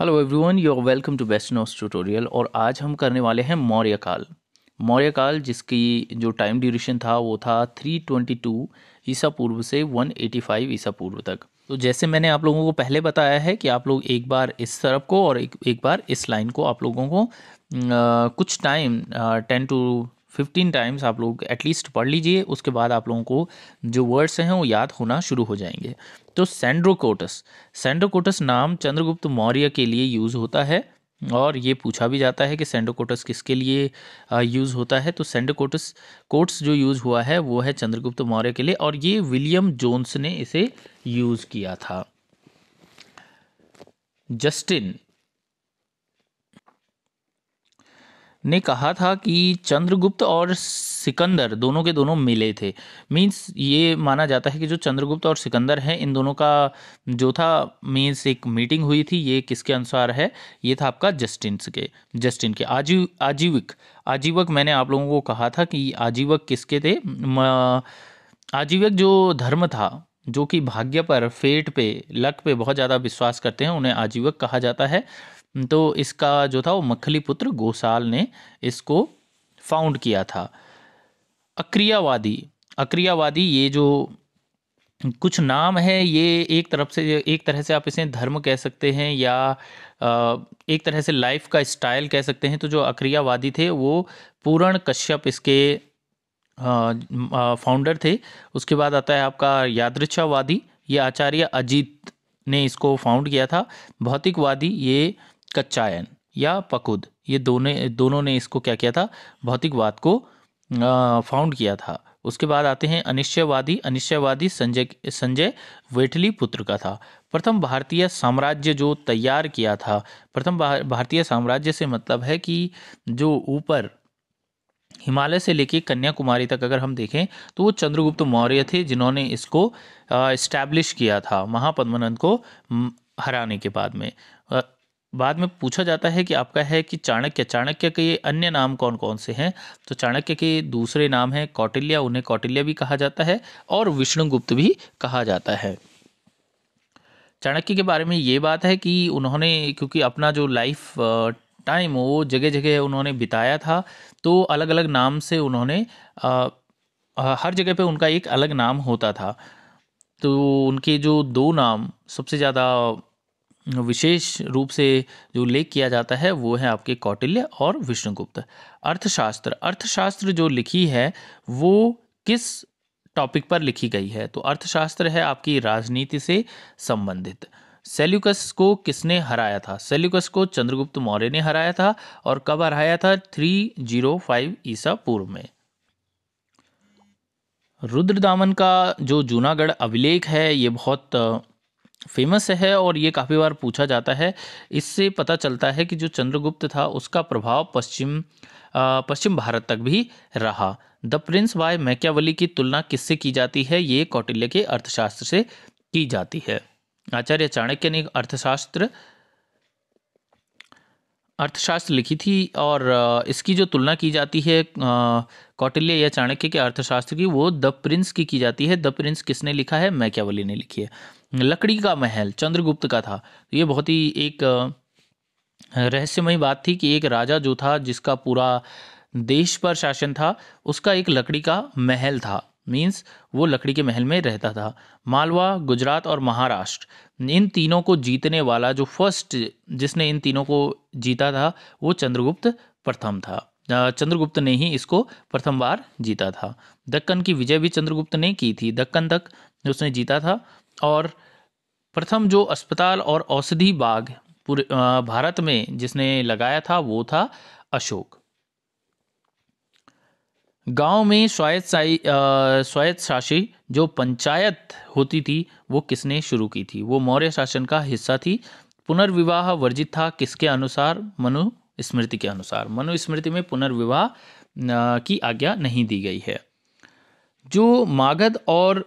hello everyone are welcome to best knows tutorial और आज हम करने वाले हैं मौर्य काल मौर्य काल जिसकी जो टाइम ड्यूरेशन था वो था 322 ईसा पूर्व से 185 ईसा पूर्व तक तो जैसे मैंने आप लोगों को पहले बताया है कि आप लोग एक बार इस तरफ को और एक, एक बार इस लाइन को आप लोगों को आ, कुछ time ten to fifteen times आप लोग एटलीस्ट पढ़ लीजिए उसके बाद आप लोगों को जो वर्ड्स हैं वो याद होना शुरू हो जाएंगे तो सेंड्रोकोटस सेंड्रोकोटस नाम चंद्रगुप्त मौर्य के लिए यूज़ होता है और ये पूछा भी जाता है कि सेंडोकोटस किसके लिए यूज़ होता है तो सेंडोकोटस कोट्स जो यूज़ हुआ है वो है चंद्रगुप्त मौर्य के लिए और ये विलियम जोन्स ने इसे यूज़ किया था जस्टिन ने कहा था कि चंद्रगुप्त और सिकंदर दोनों के दोनों मिले थे मीन्स ये माना जाता है कि जो चंद्रगुप्त और सिकंदर हैं इन दोनों का जो था मीन्स एक मीटिंग हुई थी ये किसके अनुसार है ये था आपका जस्टिन के जस्टिन के आजीव आजीविक आजीवक मैंने आप लोगों को कहा था कि आजीवक किसके थे आजीवक जो धर्म था जो कि भाग्य पर फेट पे लक पे बहुत ज़्यादा विश्वास करते हैं उन्हें आजीवक कहा जाता है तो इसका जो था वो मखली पुत्र गोसाल ने इसको फाउंड किया था अक्रियावादी अक्रियावादी ये जो कुछ नाम है ये एक तरफ से एक तरह से आप इसे धर्म कह सकते हैं या एक तरह से लाइफ का स्टाइल कह सकते हैं तो जो अक्रियावादी थे वो पूर्ण कश्यप इसके फाउंडर थे उसके बाद आता है आपका यादृच्छावादी ये आचार्य अजीत ने इसको फाउंड किया था भौतिकवादी ये कच्चायन या पकुद ये दोनों दोनों ने इसको क्या किया था भौतिकवाद को फाउंड किया था उसके बाद आते हैं अनिश्चयवादी अनिश्चयवादी संजय संजय वेटली पुत्र का था प्रथम भारतीय साम्राज्य जो तैयार किया था प्रथम भारतीय साम्राज्य से मतलब है कि जो ऊपर हिमालय से लेके कन्याकुमारी तक अगर हम देखें तो वो चंद्रगुप्त मौर्य थे जिन्होंने इसको इस्टेब्लिश किया था महापद्मनंद को हराने के बाद में बाद में पूछा जाता है कि आपका है कि चाणक्य चाणक्य के अन्य नाम कौन कौन से हैं तो चाणक्य के दूसरे नाम हैं कौटिल्या उन्हें कौटिल्य भी कहा जाता है और विष्णुगुप्त भी कहा जाता है चाणक्य के बारे में ये बात है कि उन्होंने क्योंकि अपना जो लाइफ टाइम वो जगह जगह उन्होंने बिताया था तो अलग अलग नाम से उन्होंने आ, हर जगह पे उनका एक अलग नाम होता था तो उनके जो दो नाम सबसे ज़्यादा विशेष रूप से जो उल्लेख किया जाता है वो है आपके कौटिल्य और विष्णुगुप्त अर्थशास्त्र अर्थशास्त्र जो लिखी है वो किस टॉपिक पर लिखी गई है तो अर्थशास्त्र है आपकी राजनीति से संबंधित सेल्युकस को किसने हराया था सेल्युकस को चंद्रगुप्त मौर्य ने हराया था और कब हराया था थ्री जीरो फाइव ईसा पूर्व में रुद्रदामन का जो जूनागढ़ अभिलेख है ये बहुत फेमस है और ये काफ़ी बार पूछा जाता है इससे पता चलता है कि जो चंद्रगुप्त था उसका प्रभाव पश्चिम पश्चिम भारत तक भी रहा द प्रिंस बाय मैक्यावली की तुलना किससे की जाती है ये कौटिल्य के अर्थशास्त्र से की जाती है आचार्य चाणक्य ने अर्थशास्त्र अर्थशास्त्र लिखी थी और इसकी जो तुलना की जाती है कौटिल्य या चाणक्य के अर्थशास्त्र की वो द प्रिंस की की जाती है द प्रिंस किसने लिखा है मैकियावली ने लिखी है लकड़ी का महल चंद्रगुप्त का था ये बहुत ही एक रहस्यमयी बात थी कि एक राजा जो था जिसका पूरा देश पर शासन था उसका एक लकड़ी का महल था मीन्स वो लकड़ी के महल में रहता था मालवा गुजरात और महाराष्ट्र इन तीनों को जीतने वाला जो फर्स्ट जिसने इन तीनों को जीता था वो चंद्रगुप्त प्रथम था चंद्रगुप्त ने ही इसको प्रथम बार जीता था दक्कन की विजय भी चंद्रगुप्त ने की थी दक्कन तक उसने जीता था और प्रथम जो अस्पताल और औषधि बाग पूरे भारत में जिसने लगाया था वो था अशोक गांव में स्वायत्त शासी जो पंचायत होती थी वो किसने शुरू की थी वो मौर्य शासन का हिस्सा थी पुनर्विवाह वर्जित था किसके अनुसार मनुस्मृति के अनुसार मनुस्मृति में पुनर्विवाह की आज्ञा नहीं दी गई है जो मागध और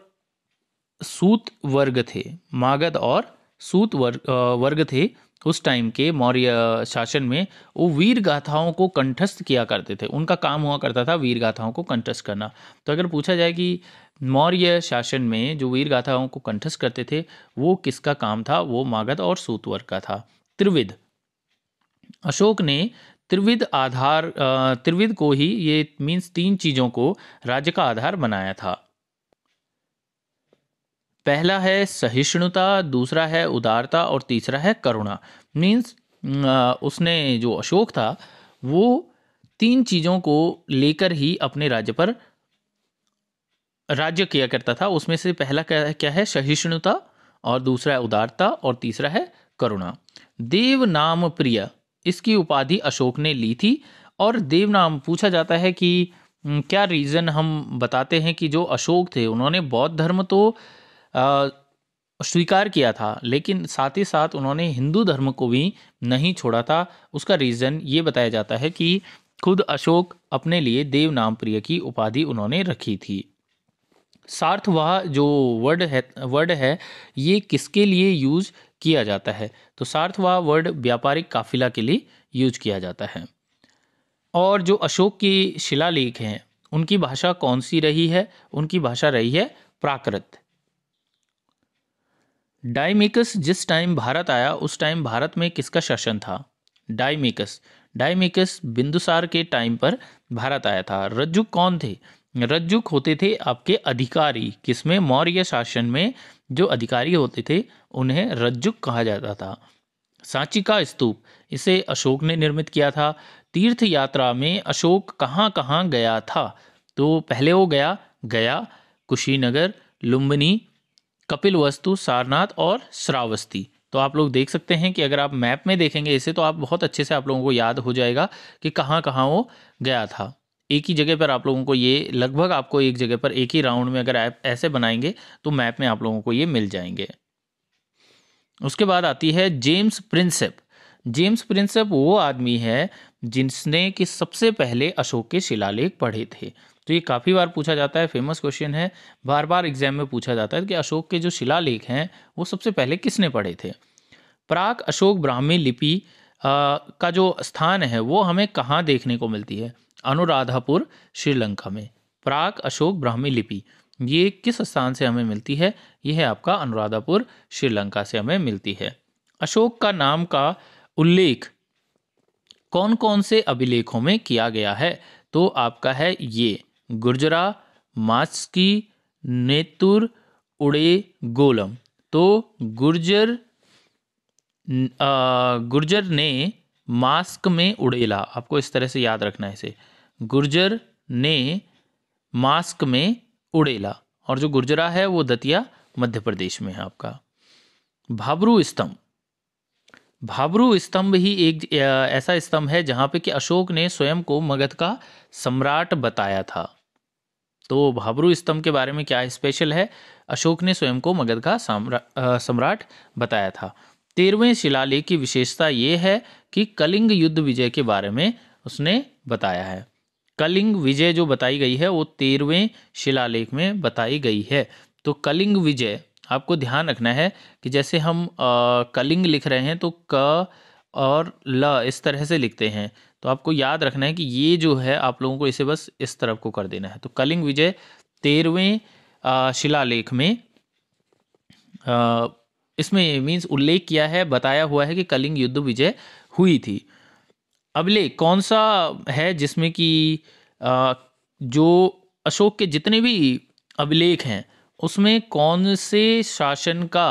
सूत वर्ग थे मागध और सूत वर्ग वर्ग थे उस टाइम के मौर्य शासन में वो वीर गाथाओं को कंठस्थ किया करते थे उनका काम हुआ करता था वीर गाथाओं को कंठस्थ करना तो अगर पूछा जाए कि मौर्य शासन में जो वीर गाथाओं को कंठस्थ करते थे वो किसका काम था वो मागध और सूतवर का था त्रिविद अशोक ने त्रिविद आधार त्रिविद को ही ये मीन्स तीन चीज़ों को राज्य का आधार बनाया था पहला है सहिष्णुता दूसरा है उदारता और तीसरा है करुणा मीन्स उसने जो अशोक था वो तीन चीज़ों को लेकर ही अपने राज्य पर राज्य किया करता था उसमें से पहला क्या है सहिष्णुता और दूसरा है उदारता और तीसरा है करुणा देव नाम प्रिय इसकी उपाधि अशोक ने ली थी और देव नाम पूछा जाता है कि क्या रीज़न हम बताते हैं कि जो अशोक थे उन्होंने बौद्ध धर्म तो स्वीकार किया था लेकिन साथ ही साथ उन्होंने हिंदू धर्म को भी नहीं छोड़ा था उसका रीज़न ये बताया जाता है कि खुद अशोक अपने लिए देव नाम प्रिय की उपाधि उन्होंने रखी थी सार्थवाह जो वर्ड है वर्ड है ये किसके लिए यूज किया जाता है तो सार्थवाह वर्ड व्यापारिक काफिला के लिए यूज किया जाता है और जो अशोक की शिलालेख हैं उनकी भाषा कौन सी रही है उनकी भाषा रही है प्राकृत डायमिकस जिस टाइम भारत आया उस टाइम भारत में किसका शासन था डाइमेकस डाइमेकस बिंदुसार के टाइम पर भारत आया था रज्जुक कौन थे रज्जुक होते थे आपके अधिकारी किसमें मौर्य शासन में जो अधिकारी होते थे उन्हें रज्जुक कहा जाता था सांची का स्तूप इसे अशोक ने निर्मित किया था तीर्थ यात्रा में अशोक कहाँ कहाँ गया था तो पहले वो गया गया कुशीनगर लुम्बिनी कपिल वस्तु सारनाथ और श्रावस्ती तो आप लोग देख सकते हैं कि अगर आप मैप में देखेंगे इसे तो आप बहुत अच्छे से आप लोगों को याद हो जाएगा कि कहाँ कहाँ वो गया था एक ही जगह पर आप लोगों को ये लगभग आपको एक जगह पर एक ही राउंड में अगर आप ऐसे बनाएंगे तो मैप में आप लोगों को ये मिल जाएंगे उसके बाद आती है जेम्स प्रिंसेप जेम्स प्रिंसेप वो आदमी है जिसने कि सबसे पहले अशोक के शिलालेख पढ़े थे तो ये काफ़ी बार पूछा जाता है फेमस क्वेश्चन है बार बार एग्जाम में पूछा जाता है कि अशोक के जो शिलालेख हैं वो सबसे पहले किसने पढ़े थे प्राक अशोक ब्राह्मी लिपि का जो स्थान है वो हमें कहाँ देखने को मिलती है अनुराधापुर श्रीलंका में प्राक अशोक ब्राह्मी लिपि ये किस स्थान से हमें मिलती है यह है आपका अनुराधापुर श्रीलंका से हमें मिलती है अशोक का नाम का उल्लेख कौन कौन से अभिलेखों में किया गया है तो आपका है ये गुर्जरा मास्की नेतुर उड़े गोलम तो गुर्जर गुर्जर ने मास्क में उड़ेला आपको इस तरह से याद रखना है इसे गुर्जर ने मास्क में उड़ेला और जो गुर्जरा है वो दतिया मध्य प्रदेश में है आपका भाबरू स्तंभ भाबरू स्तंभ ही एक ऐसा स्तंभ है जहां पे कि अशोक ने स्वयं को मगध का सम्राट बताया था तो भाबरू स्तंभ के बारे में क्या स्पेशल है अशोक ने स्वयं को मगध का सम्राट बताया था तेरहवें शिलालेख की विशेषता ये है कि कलिंग युद्ध विजय के बारे में उसने बताया है कलिंग विजय जो बताई गई है वो तेरहवें शिलालेख में बताई गई है तो कलिंग विजय आपको ध्यान रखना है कि जैसे हम आ, कलिंग लिख रहे हैं तो क और ल इस तरह से लिखते हैं तो आपको याद रखना है कि ये जो है आप लोगों को इसे बस इस तरफ को कर देना है तो कलिंग विजय तेरहवें शिलालेख में आ, इसमें मीन्स उल्लेख किया है बताया हुआ है कि कलिंग युद्ध विजय हुई थी अभिलेख कौन सा है जिसमें कि जो अशोक के जितने भी अभिलेख हैं उसमें कौन से शासन का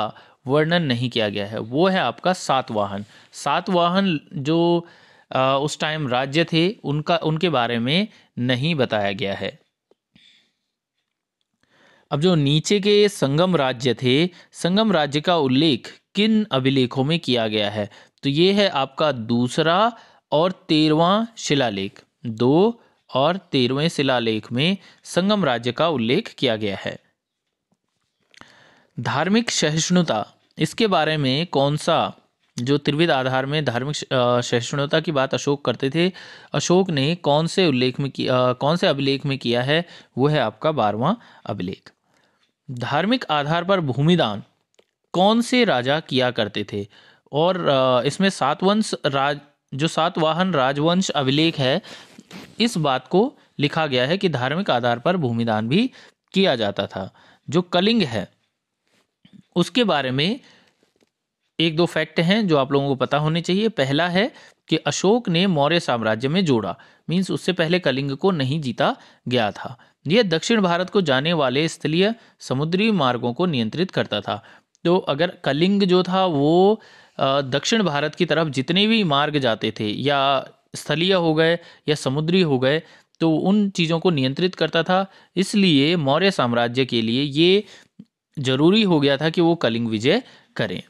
वर्णन नहीं किया गया है वो है आपका सातवाहन सातवाहन जो उस टाइम राज्य थे उनका उनके बारे में नहीं बताया गया है अब जो नीचे के संगम राज्य थे संगम राज्य का उल्लेख किन अभिलेखों में किया गया है तो ये है आपका दूसरा और तेरवा शिलालेख दो और तेरहवें शिलालेख में संगम राज्य का उल्लेख किया गया है धार्मिक सहिष्णुता इसके बारे में कौन सा जो त्रिविध आधार में धार्मिक सहिष्णुता की बात अशोक करते थे अशोक ने कौन से उल्लेख में किया कौन से अभिलेख में किया है वो है आपका बारवां अभिलेख धार्मिक आधार पर भूमिदान कौन से राजा किया करते थे और इसमें सातवंश राज जो सातवाहन राजवंश अभिलेख है इस बात को लिखा गया है कि धार्मिक आधार पर भूमिदान भी किया जाता था जो कलिंग है उसके बारे में एक दो फैक्ट हैं जो आप लोगों को पता होने चाहिए पहला है कि अशोक ने मौर्य साम्राज्य में जोड़ा मीन्स उससे पहले कलिंग को नहीं जीता गया था यह दक्षिण भारत को जाने वाले स्थलीय समुद्री मार्गों को नियंत्रित करता था तो अगर कलिंग जो था वो दक्षिण भारत की तरफ जितने भी मार्ग जाते थे या स्थलीय हो गए या समुद्री हो गए तो उन चीज़ों को नियंत्रित करता था इसलिए मौर्य साम्राज्य के लिए ये जरूरी हो गया था कि वो कलिंग विजय करें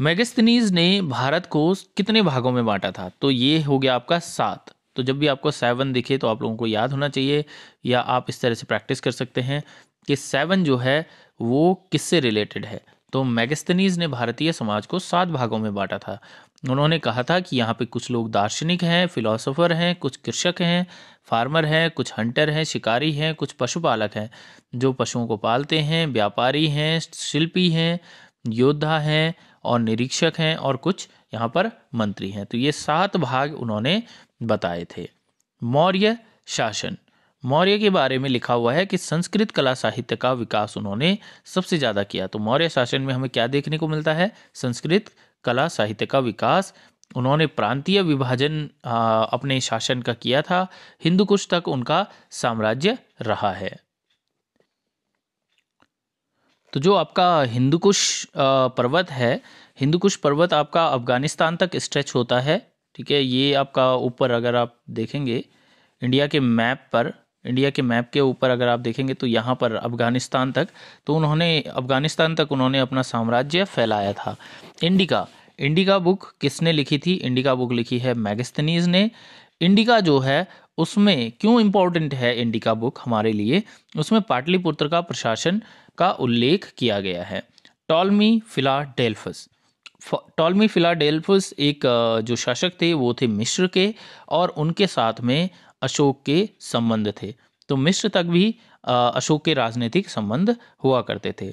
मैगस्तनीज़ ने भारत को कितने भागों में बांटा था तो ये हो गया आपका सात तो जब भी आपको सेवन दिखे तो आप लोगों को याद होना चाहिए या आप इस तरह से प्रैक्टिस कर सकते हैं कि सेवन जो है वो किससे रिलेटेड है तो मैगस्तनीज़ ने भारतीय समाज को सात भागों में बांटा था उन्होंने कहा था कि यहाँ पे कुछ लोग दार्शनिक हैं फिलोसोफर हैं कुछ कृषक हैं फार्मर हैं कुछ हंटर हैं शिकारी हैं कुछ पशुपालक हैं जो पशुओं को पालते हैं व्यापारी हैं शिल्पी हैं योद्धा हैं और निरीक्षक हैं और कुछ यहाँ पर मंत्री हैं तो ये सात भाग उन्होंने बताए थे मौर्य शासन मौर्य के बारे में लिखा हुआ है कि संस्कृत कला साहित्य का विकास उन्होंने सबसे ज़्यादा किया तो मौर्य शासन में हमें क्या देखने को मिलता है संस्कृत कला साहित्य का विकास उन्होंने प्रांतीय विभाजन अपने शासन का किया था हिंदू कुश तक उनका साम्राज्य रहा है तो जो आपका हिंदुकुश पर्वत है हिंदुकुश पर्वत आपका अफ़गानिस्तान तक स्ट्रेच होता है ठीक है ये आपका ऊपर अगर आप देखेंगे इंडिया के मैप पर इंडिया के मैप के ऊपर अगर आप देखेंगे तो यहाँ पर अफ़गानिस्तान तक तो उन्होंने अफ़गानिस्तान तक उन्होंने अपना साम्राज्य फैलाया था इंडिका इंडिका बुक किसने लिखी थी इंडिका बुक लिखी है मैगस्तनीज ने इंडिका जो है उसमें क्यों इम्पोर्टेंट है इंडिका बुक हमारे लिए उसमें पाटलिपुत्र का प्रशासन का उल्लेख किया गया है टॉलमी फिलाडेल्फस टॉलमी फिलाडेल्फस एक जो शासक थे वो थे मिश्र के और उनके साथ में अशोक के संबंध थे तो मिश्र तक भी अशोक के राजनीतिक संबंध हुआ करते थे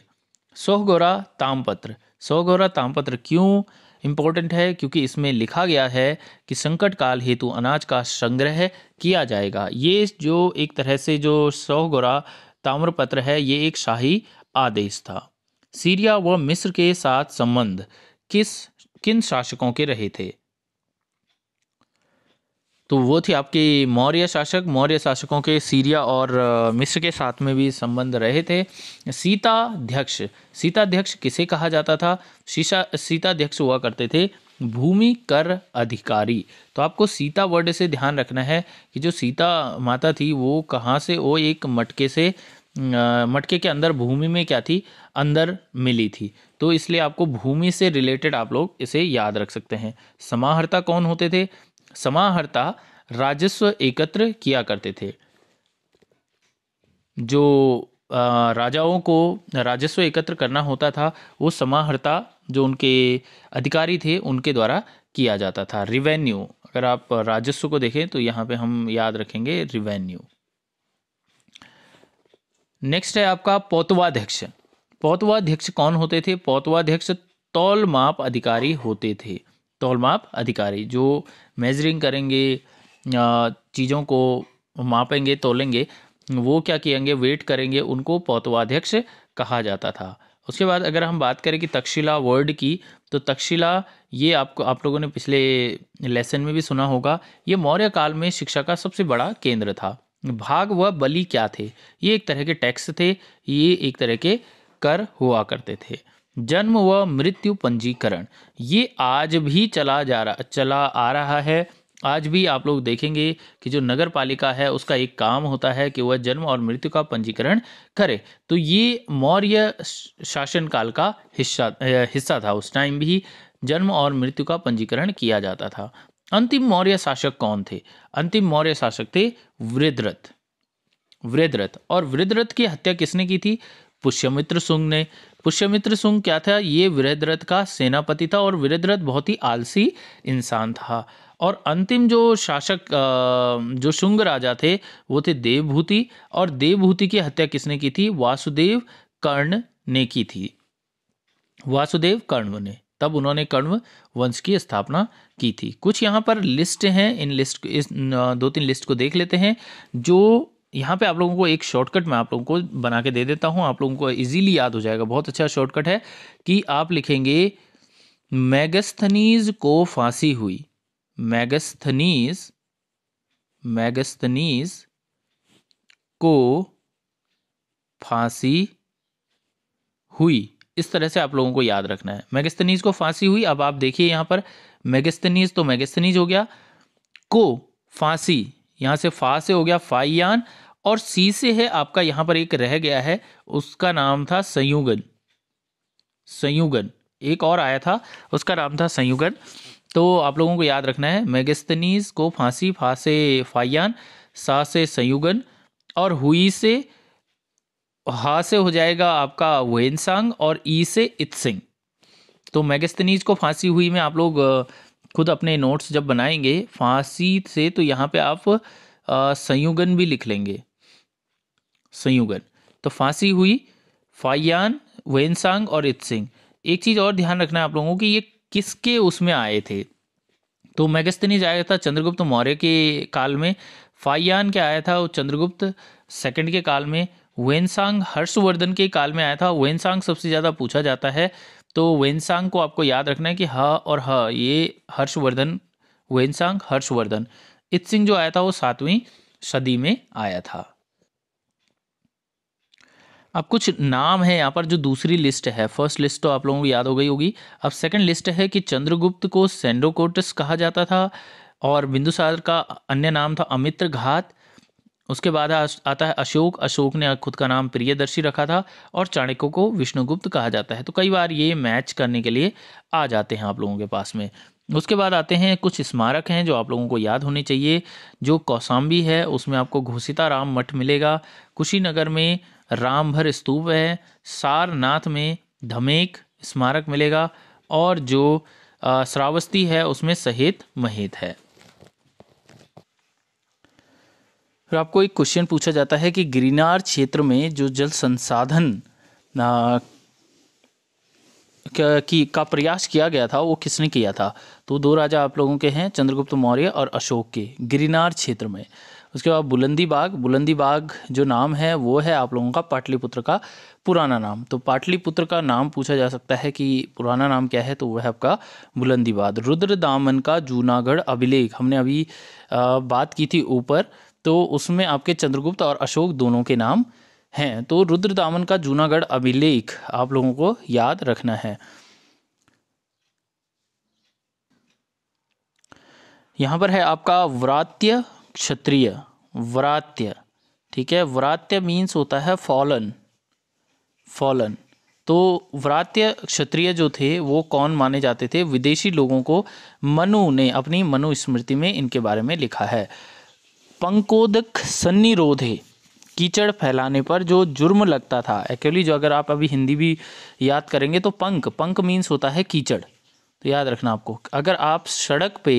सोहगोरा तामपत्र सोहगोरा तामपत्र क्यों इम्पोर्टेंट है क्योंकि इसमें लिखा गया है कि संकट काल हेतु अनाज का संग्रह किया जाएगा ये जो एक तरह से जो सौगोरा ताम्रपत्र है ये एक शाही आदेश था सीरिया व मिस्र के साथ संबंध किस किन शासकों के रहे थे तो वो थी आपकी मौर्य शासक मौर्य शासकों के सीरिया और मिस्र के साथ में भी संबंध रहे थे सीताध्यक्ष सीताध्यक्ष किसे कहा जाता था सीता सीताध्यक्ष हुआ करते थे भूमि कर अधिकारी तो आपको सीता वर्ड से ध्यान रखना है कि जो सीता माता थी वो कहाँ से वो एक मटके से मटके के अंदर भूमि में क्या थी अंदर मिली थी तो इसलिए आपको भूमि से रिलेटेड आप लोग इसे याद रख सकते हैं समाहर्ता कौन होते थे समाहर्ता राजस्व एकत्र किया करते थे जो राजाओं को राजस्व एकत्र करना होता था वो समाहर्ता जो उनके अधिकारी थे उनके द्वारा किया जाता था रिवेन्यू अगर आप राजस्व को देखें तो यहाँ पे हम याद रखेंगे रिवेन्यू नेक्स्ट है आपका पौतवाध्यक्ष पौतवाध्यक्ष कौन होते थे पौतवाध्यक्ष तौल माप अधिकारी होते थे तोल माप अधिकारी जो मेजरिंग करेंगे चीज़ों को मापेंगे तोलेंगे वो क्या किएंगे वेट करेंगे उनको पौतवाध्यक्ष कहा जाता था उसके बाद अगर हम बात करें कि तक्षशिला वर्ड की तो तक्षशिला ये आपको आप लोगों ने पिछले लेसन में भी सुना होगा ये मौर्य काल में शिक्षा का सबसे बड़ा केंद्र था भाग व बलि क्या थे ये एक तरह के टैक्स थे ये एक तरह के कर हुआ करते थे जन्म व मृत्यु पंजीकरण ये आज भी चला जा रहा चला आ रहा है आज भी आप लोग देखेंगे कि जो नगर पालिका है उसका एक काम होता है कि वह जन्म और मृत्यु का पंजीकरण करे तो ये मौर्य शासनकाल का हिस्सा हिस्सा था उस टाइम भी जन्म और मृत्यु का पंजीकरण किया जाता था अंतिम मौर्य शासक कौन थे अंतिम मौर्य शासक थे वृद्रथ वृद्रथ और वृद्रथ की हत्या किसने की थी पुष्यमित्र सुंग ने पुष्यमित्र सुंग क्या था ये वीरद्रथ का सेनापति था और वीरद्रथ बहुत ही आलसी इंसान था और अंतिम जो शासक जो शुंग राजा थे वो थे देवभूति और देवभूति की हत्या किसने की थी वासुदेव कर्ण ने की थी वासुदेव कर्ण ने तब उन्होंने कर्ण वंश की स्थापना की थी कुछ यहाँ पर लिस्ट हैं इन लिस्ट इस दो तीन लिस्ट को देख लेते हैं जो यहाँ पे आप लोगों को एक शॉर्टकट मैं आप लोगों को बना के दे देता हूँ आप लोगों को इजीली याद हो जाएगा बहुत अच्छा शॉर्टकट है कि आप लिखेंगे मैगस्थनीज को फांसी हुई मैगस्थनीज मैगस्थनीज को फांसी हुई इस तरह से आप लोगों को याद रखना है मैगस्थनीज को फांसी हुई अब आप देखिए यहाँ पर मैगस्थनीज तो मैगस्थनीज हो गया को फांसी यहाँ से फा से हो गया फाइयान और सी से है आपका यहाँ पर एक रह गया है उसका नाम था संयुगन संयुगन एक और आया था उसका नाम था संयुगन तो आप लोगों को याद रखना है मेगस्तनीज को फांसी फा से फाइयान सा से संयुगन और हुई से हा से हो जाएगा आपका वेनसांग और ई से इत्सिंग तो मैगस्तनीज को फांसी हुई में आप लोग खुद अपने नोट्स जब बनाएंगे फांसी से तो यहाँ पे आप संयुगन भी लिख लेंगे संयुगन तो फांसी हुई फाइयान वेनसांग और इत्सिंग एक चीज़ और ध्यान रखना है आप लोगों की ये किसके उसमें आए थे तो मैगस्तनीज आया था चंद्रगुप्त मौर्य के काल में फाइयान के आया था चंद्रगुप्त सेकंड के काल में वेनसांग हर्षवर्धन के काल में आया था वेनसांग सबसे ज़्यादा पूछा जाता है तो वेनसांग को आपको याद रखना है कि ह और ह ये हर्षवर्धन वेनसांग हर्षवर्धन सिंह जो आया था वो सातवीं सदी में आया था अब कुछ नाम है यहाँ पर जो दूसरी लिस्ट है फर्स्ट लिस्ट तो आप लोगों को याद हो गई होगी अब सेकंड लिस्ट है कि चंद्रगुप्त को सेंडोकोटस कहा जाता था और बिंदुसार का अन्य नाम था अमित्र घात उसके बाद आता है अशोक अशोक ने खुद का नाम प्रियदर्शी रखा था और चाणक्य को विष्णुगुप्त कहा जाता है तो कई बार ये मैच करने के लिए आ जाते हैं आप लोगों के पास में उसके बाद आते हैं कुछ स्मारक हैं जो आप लोगों को याद होने चाहिए जो कौसाम्बी है उसमें आपको घोषिता राम मठ मिलेगा कुशीनगर में रामभर स्तूप है सारनाथ में धमेक स्मारक मिलेगा और जो श्रावस्ती है उसमें सहित महेत है फिर आपको एक क्वेश्चन पूछा जाता है कि गिरनार क्षेत्र में जो जल संसाधन की का प्रयास किया गया था वो किसने किया था तो दो राजा आप लोगों के हैं चंद्रगुप्त मौर्य और अशोक के गिरनार क्षेत्र में उसके बाद बुलंदी बाग बुलंदी बाग जो नाम है वो है आप लोगों का पाटलिपुत्र का पुराना नाम तो पाटलिपुत्र का नाम पूछा जा सकता है कि पुराना नाम क्या है तो वह है आपका बुलंदी बाग रुद्र दामन का जूनागढ़ अभिलेख हमने अभी बात की थी ऊपर तो उसमें आपके चंद्रगुप्त और अशोक दोनों के नाम हैं तो रुद्र दामन का जूनागढ़ अभिलेख आप लोगों को याद रखना है यहां पर है आपका व्रात्य क्षत्रिय व्रात्य ठीक है व्रात्य मीन्स होता है फॉलन फॉलन तो व्रात्य क्षत्रिय जो थे वो कौन माने जाते थे विदेशी लोगों को मनु ने अपनी मनु स्मृति में इनके बारे में लिखा है पंकोदक है कीचड़ फैलाने पर जो जुर्म लगता था एक्चुअली जो अगर आप अभी हिंदी भी याद करेंगे तो पंक पंक मीन्स होता है कीचड़ तो याद रखना आपको अगर आप सड़क पे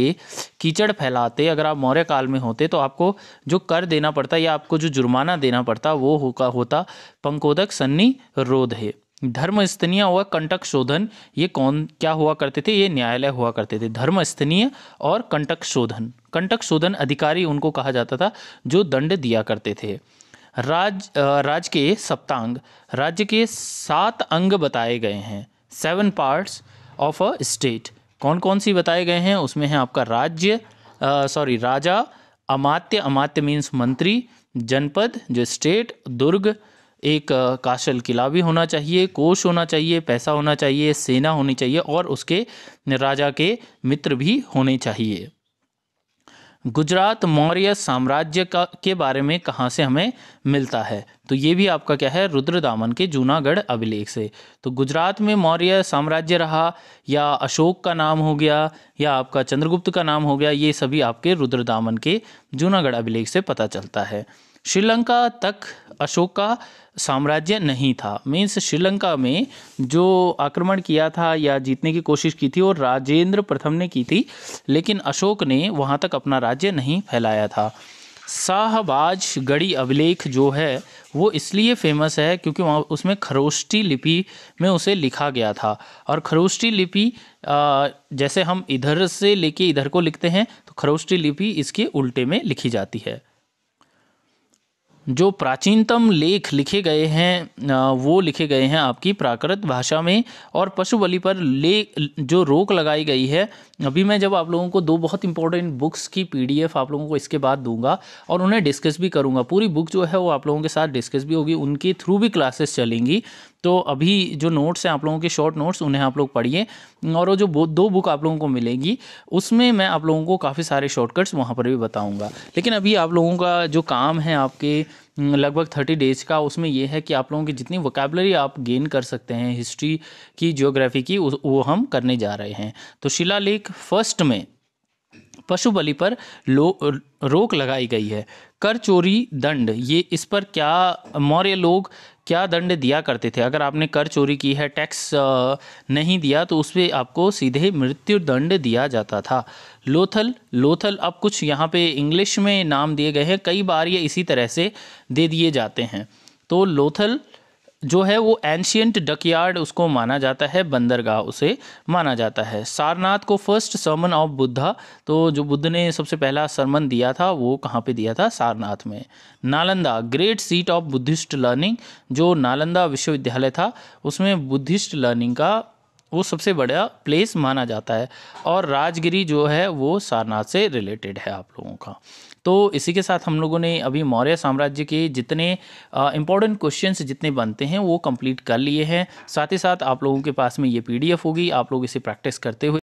कीचड़ फैलाते अगर आप मौर्य काल में होते तो आपको जो कर देना पड़ता या आपको जो जुर्माना देना पड़ता वो होका होता पंकोदक सन्नी रोध है धर्म स्थनीय व कंटक शोधन ये कौन क्या हुआ करते थे ये न्यायालय हुआ करते थे धर्म स्थनीय और कंटक शोधन कंटक शोधन अधिकारी उनको कहा जाता था जो दंड दिया करते थे राज राज्य के सप्तांग राज्य के सात अंग बताए गए हैं seven parts of a state कौन कौन सी बताए गए हैं उसमें है आपका राज्य सॉरी राजा अमात्य अमात्य मीन्स मंत्री जनपद जो स्टेट दुर्ग एक काशल किला भी होना चाहिए कोष होना चाहिए पैसा होना चाहिए सेना होनी चाहिए और उसके राजा के मित्र भी होने चाहिए गुजरात मौर्य साम्राज्य का के बारे में कहाँ से हमें मिलता है तो ये भी आपका क्या है रुद्र दामन के जूनागढ़ अभिलेख से तो गुजरात में मौर्य साम्राज्य रहा या अशोक का नाम हो गया या आपका चंद्रगुप्त का नाम हो गया ये सभी आपके रुद्र दामन के जूनागढ़ अभिलेख से पता चलता है श्रीलंका तक अशोक का साम्राज्य नहीं था मीन्स श्रीलंका में जो आक्रमण किया था या जीतने की कोशिश की थी और राजेंद्र प्रथम ने की थी लेकिन अशोक ने वहाँ तक अपना राज्य नहीं फैलाया था शाहबाज गढ़ी अभिलेख जो है वो इसलिए फेमस है क्योंकि वहाँ उसमें खरोष्टी लिपि में उसे लिखा गया था और खरोष्टी लिपि जैसे हम इधर से लेके इधर को लिखते हैं तो खरोष्टी लिपि इसके उल्टे में लिखी जाती है जो प्राचीनतम लेख लिखे गए हैं वो लिखे गए हैं आपकी प्राकृत भाषा में और पशु बलि पर ले जो रोक लगाई गई है अभी मैं जब आप लोगों को दो बहुत इंपॉर्टेंट बुक्स की पीडीएफ आप लोगों को इसके बाद दूंगा और उन्हें डिस्कस भी करूंगा पूरी बुक जो है वो आप लोगों के साथ डिस्कस भी होगी उनके थ्रू भी क्लासेस चलेंगी तो अभी जो नोट्स हैं आप लोगों के शॉर्ट नोट्स उन्हें आप लोग पढ़िए और वो जो दो बुक आप लोगों को मिलेगी उसमें मैं आप लोगों को काफ़ी सारे शॉर्टकट्स वहाँ पर भी बताऊँगा लेकिन अभी आप लोगों का जो काम है आपके हम्म, लगभग थर्टी डेज़ का उसमें यह है कि आप लोगों की जितनी वोकेबलरी आप गेन कर सकते हैं हिस्ट्री की जियोग्राफी की वो हम करने जा रहे हैं तो शिलालेख फर्स्ट में पशु बलि पर लो रोक लगाई गई है कर चोरी दंड ये इस पर क्या मौर्य लोग क्या दंड दिया करते थे अगर आपने कर चोरी की है टैक्स नहीं दिया तो उस पर आपको सीधे मृत्यु दंड दिया जाता था लोथल लोथल अब कुछ यहाँ पे इंग्लिश में नाम दिए गए हैं कई बार ये इसी तरह से दे दिए जाते हैं तो लोथल जो है वो एंशियंट डकयार्ड उसको माना जाता है बंदरगाह उसे माना जाता है सारनाथ को फर्स्ट सर्मन ऑफ बुद्धा तो जो बुद्ध ने सबसे पहला सर्मन दिया था वो कहाँ पे दिया था सारनाथ में Nalanda great seat of Buddhist learning जो नालंदा विश्वविद्यालय था उसमें बुद्धिस्ट लर्निंग का वो सबसे बड़ा प्लेस माना जाता है और राजगिरी जो है वो सारनाथ से रिलेटेड है आप लोगों का तो इसी के साथ हम लोगों ने अभी मौर्य साम्राज्य के जितने इंपॉर्टेंट क्वेश्चंस जितने बनते हैं वो कंप्लीट कर लिए हैं साथ ही साथ आप लोगों के पास में ये पीडीएफ होगी आप लोग इसे प्रैक्टिस करते हुए